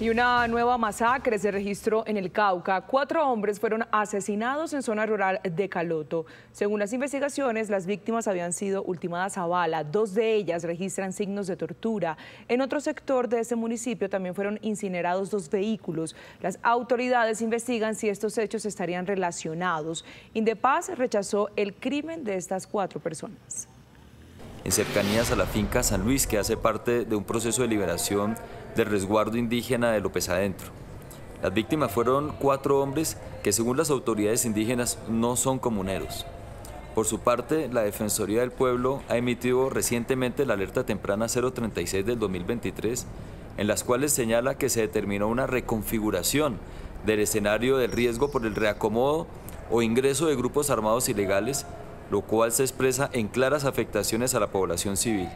Y una nueva masacre se registró en el Cauca. Cuatro hombres fueron asesinados en zona rural de Caloto. Según las investigaciones, las víctimas habían sido ultimadas a bala. Dos de ellas registran signos de tortura. En otro sector de ese municipio también fueron incinerados dos vehículos. Las autoridades investigan si estos hechos estarían relacionados. Indepaz rechazó el crimen de estas cuatro personas. En cercanías a la finca San Luis, que hace parte de un proceso de liberación del resguardo indígena de López Adentro. Las víctimas fueron cuatro hombres que según las autoridades indígenas no son comuneros. Por su parte, la Defensoría del Pueblo ha emitido recientemente la alerta temprana 036 del 2023, en las cuales señala que se determinó una reconfiguración del escenario del riesgo por el reacomodo o ingreso de grupos armados ilegales, lo cual se expresa en claras afectaciones a la población civil.